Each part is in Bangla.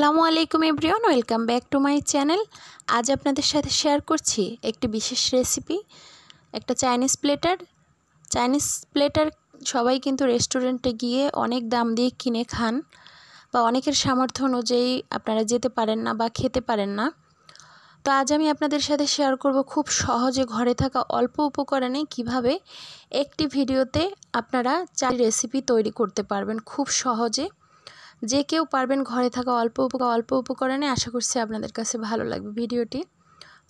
আসসালামু আলাইকুম everyone welcome back to my channel আজ আপনাদের সাথে শেয়ার করছি একটি বিশেষ রেসিপি একটা চাইনিজ প্লেটার চাইনিজ প্লেটার সবাই কিন্তু রেস্টুরেন্টে গিয়ে অনেক দাম দিয়ে কিনে খান বা অনেকের সামর্থ্য অনুযায়ী আপনারা যেতে পারেন না বা খেতে পারেন না তো আজ আমি আপনাদের সাথে শেয়ার করব খুব সহজে ঘরে থাকা অল্প উপকরণে কিভাবে একটি ভিডিওতে আপনারা চাই রেসিপি তৈরি করতে পারবেন খুব সহজে যে কেউ পারবেন ঘরে থাকা অল্প উপকার অল্প উপকরণে আশা করছি আপনাদের কাছে ভালো লাগবে ভিডিওটি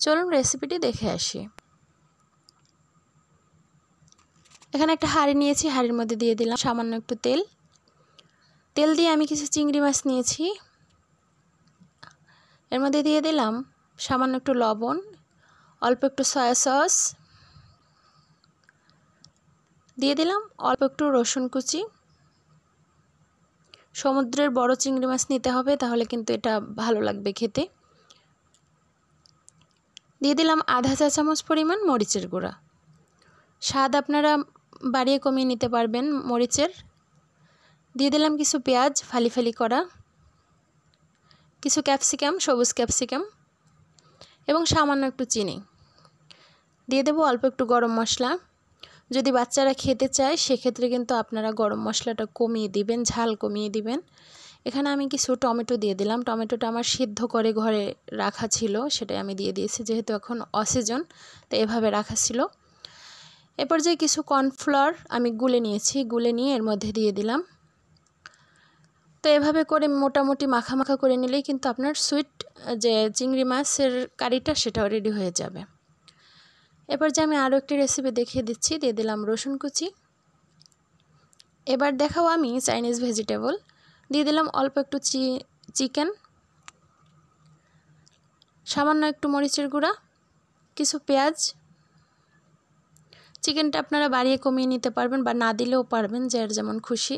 চলুন রেসিপিটি দেখে আসি এখানে একটা হাঁড়ি নিয়েছি হাঁড়ির মধ্যে দিয়ে দিলাম সামান্য একটু তেল তেল দিয়ে আমি কিছু চিংড়ি মাছ নিয়েছি এর মধ্যে দিয়ে দিলাম সামান্য একটু লবণ অল্প একটু সয়া সস দিয়ে দিলাম অল্প একটু রসুন কুচি সমুদ্রের বড় চিংড়ি মাছ নিতে হবে তাহলে কিন্তু এটা ভালো লাগবে খেতে দিয়ে দিলাম আধা চা চামচ পরিমাণ মরিচের গুঁড়া স্বাদ আপনারা বাড়িয়ে কমিয়ে নিতে পারবেন মরিচের দিয়ে দিলাম কিছু পেঁয়াজ ফালি ফালি করা কিছু ক্যাপসিকাম সবুজ ক্যাপসিকাম এবং সামান্য একটু চিনি দিয়ে দেবো অল্প একটু গরম মশলা যদি বাচ্চারা খেতে চায় সেক্ষেত্রে কিন্তু আপনারা গরম মশলাটা কমিয়ে দিবেন ঝাল কমিয়ে দিবেন এখানে আমি কিছু টমেটো দিয়ে দিলাম টমেটোটা আমার সিদ্ধ করে ঘরে রাখা ছিল সেটাই আমি দিয়ে দিয়েছি যেহেতু এখন অসিজন তো এভাবে রাখা ছিল এরপর যে কিছু কর্নফ্লাওয়ার আমি গুলে নিয়েছি গুলে নিয়ে এর মধ্যে দিয়ে দিলাম তো এভাবে করে মোটামুটি মাখা মাখা করে নিলেই কিন্তু আপনার সুইট যে চিংড়ি মাছের কারিটা সেটাও রেডি হয়ে যাবে এবার যে আমি আরও একটি রেসিপি দেখিয়ে দিচ্ছি দিয়ে দিলাম রসুন কুচি এবার দেখাও আমি চাইনিজ ভেজিটেবল দিয়ে দিলাম অল্প একটু চি চিকেন সামান্য একটু মরিচের গুঁড়া কিছু পেঁয়াজ চিকেনটা আপনারা বাড়িয়ে কমিয়ে নিতে পারবেন বা না দিলেও পারবেন যার যেমন খুশি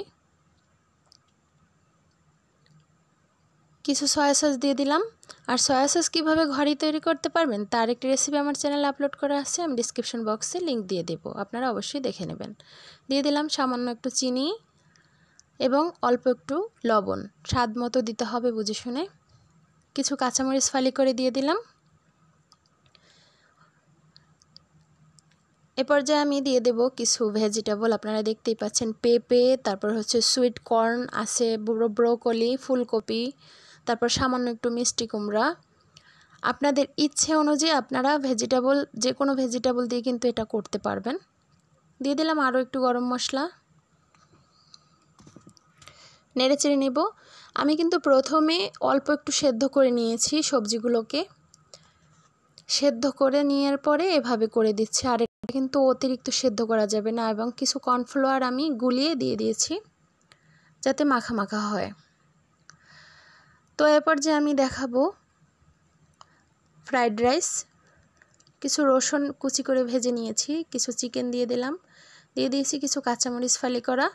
কিছু সয়া সস দিয়ে দিলাম আর সয়া সস কীভাবে ঘরেই তৈরি করতে পারবেন তার একটি রেসিপি আমার চ্যানেলে আপলোড করা আছে আমি ডিসক্রিপশন বক্সে লিঙ্ক দিয়ে দেব আপনারা অবশ্যই দেখে নেবেন দিয়ে দিলাম সামান্য একটু চিনি এবং অল্প একটু লবণ স্বাদ মতো দিতে হবে বুঝে শুনে কিছু কাঁচামরিচ ফালি করে দিয়ে দিলাম এ পর্যায়ে আমি দিয়ে দেব কিছু ভেজিটেবল আপনারা দেখতেই পাচ্ছেন পেঁপে তারপর হচ্ছে সুইট কর্ন আছে ব্রোকলি ফুলকপি তারপর সামান্য একটু মিষ্টি কুমড়া আপনাদের ইচ্ছে অনুযায়ী আপনারা ভেজিটেবল যে কোনো ভেজিটেবল দিয়ে কিন্তু এটা করতে পারবেন দিয়ে দিলাম আরও একটু গরম মশলা নেড়ে চেড়ে নেব আমি কিন্তু প্রথমে অল্প একটু সেদ্ধ করে নিয়েছি সবজিগুলোকে সেদ্ধ করে নেওয়ার পরে এভাবে করে দিচ্ছি আর এটা কিন্তু অতিরিক্ত সেদ্ধ করা যাবে না এবং কিছু কর্নফ্লাওয়ার আমি গুলিয়ে দিয়ে দিয়েছি যাতে মাখা মাখা হয় তো এরপর যে আমি দেখাবো ফ্রাইড রাইস কিছু রসুন কুচি করে ভেজে নিয়েছি কিছু চিকেন দিয়ে দিলাম দিয়ে দিয়েছি কিছু কাঁচামরিচ ফালি করা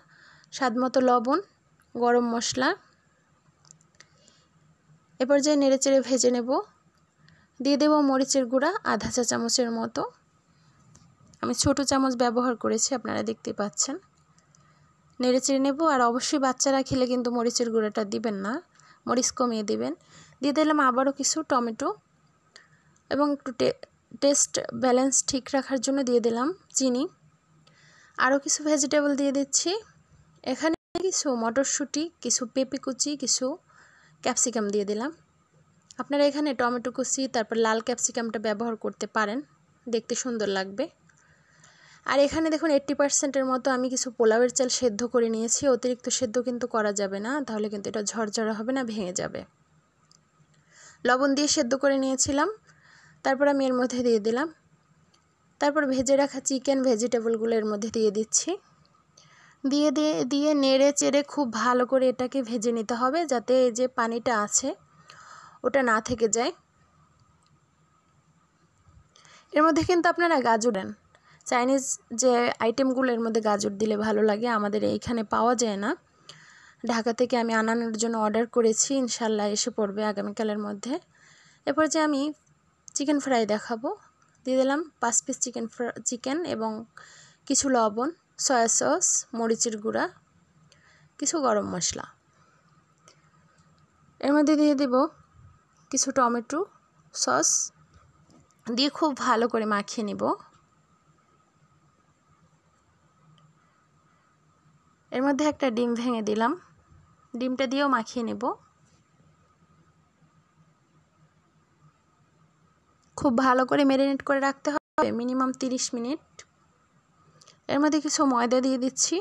স্বাদমতো লবণ গরম মশলা এরপর যে নেড়েচেড়ে ভেজে নেব দিয়ে দেব মরিচের গুঁড়া আধা চা চামচের মতো আমি ছোট চামচ ব্যবহার করেছি আপনারা দেখতে পাচ্ছেন নেড়েচেড়ে নেব আর অবশ্যই বাচ্চারা খেলে কিন্তু মরিচের গুঁড়াটা দিবেন না মরিচ কমিয়ে দিবেন দিয়ে দিলাম আবারও কিছু টমেটো এবং একটু টেস্ট ব্যালেন্স ঠিক রাখার জন্য দিয়ে দিলাম চিনি আরও কিছু ভেজিটেবল দিয়ে দিচ্ছি এখানে কিছু মটরশুঁটি কিছু পেঁপে কুচি কিছু ক্যাপসিকাম দিয়ে দিলাম আপনারা এখানে টমেটো কুচি তারপর লাল ক্যাপসিকামটা ব্যবহার করতে পারেন দেখতে সুন্দর লাগবে আর এখানে দেখুন এইটটি পার্সেন্টের মতো আমি কিছু পোলাওয়ের চাল সেদ্ধ করে নিয়েছি অতিরিক্ত সেদ্ধ কিন্তু করা যাবে না তাহলে কিন্তু এটা ঝরঝরা হবে না ভেঙে যাবে লবণ দিয়ে সেদ্ধ করে নিয়েছিলাম তারপর আমি এর মধ্যে দিয়ে দিলাম তারপর ভেজে রাখা চিকেন ভেজিটেবলগুলো এর মধ্যে দিয়ে দিচ্ছি দিয়ে দিয়ে দিয়ে নেড়ে চেড়ে খুব ভালো করে এটাকে ভেজে নিতে হবে যাতে এই যে পানিটা আছে ওটা না থেকে যায় এর মধ্যে কিন্তু আপনারা গাজর দেন চাইনিজ যে আইটেমগুলোর মধ্যে গাজর দিলে ভালো লাগে আমাদের এইখানে পাওয়া যায় না ঢাকা থেকে আমি আনানোর জন্য অর্ডার করেছি ইনশাল্লাহ এসে পড়বে আগামীকালের মধ্যে এরপর যে আমি চিকেন ফ্রাই দেখাবো দিয়ে দিলাম পাঁচ পিস চিকেন চিকেন এবং কিছু লবণ সয়া সস মরিচের গুঁড়া কিছু গরম মশলা এর মধ্যে দিয়ে দেব কিছু টমেটো সস দিয়ে খুব ভালো করে মাখিয়ে নিব এর মধ্যে একটা ডিম ভেঙে দিলাম ডিমটা দিয়েও মাখিয়ে নেব খুব ভালো করে ম্যারিনেট করে রাখতে হবে মিনিমাম তিরিশ মিনিট এর মধ্যে কিছু ময়দা দিয়ে দিচ্ছি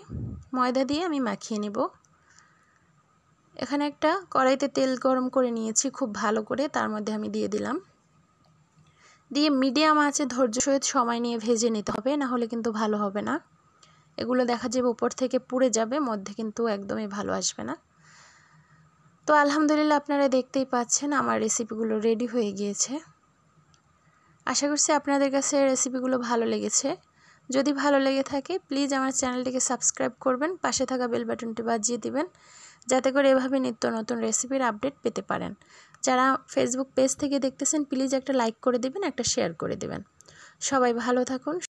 ময়দা দিয়ে আমি মাখিয়ে নেব এখানে একটা কড়াইতে তেল গরম করে নিয়েছি খুব ভালো করে তার মধ্যে আমি দিয়ে দিলাম দিয়ে মিডিয়াম আছে ধৈর্য সহিত সময় নিয়ে ভেজে নিতে হবে না হলে কিন্তু ভালো হবে না এগুলো দেখা যাবে উপর থেকে পুড়ে যাবে মধ্যে কিন্তু একদমই ভালো আসবে না তো আলহামদুলিল্লাহ আপনারা দেখতেই পাচ্ছেন আমার রেসিপিগুলো রেডি হয়ে গিয়েছে আশা করছি আপনাদের কাছে রেসিপিগুলো ভালো লেগেছে যদি ভালো লেগে থাকে প্লিজ আমার চ্যানেলটিকে সাবস্ক্রাইব করবেন পাশে থাকা বেল বাটনটি বাজিয়ে দিবেন যাতে করে এভাবে নিত্য নতুন রেসিপির আপডেট পেতে পারেন যারা ফেসবুক পেজ থেকে দেখতেছেন প্লিজ একটা লাইক করে দিবেন একটা শেয়ার করে দিবেন সবাই ভালো থাকুন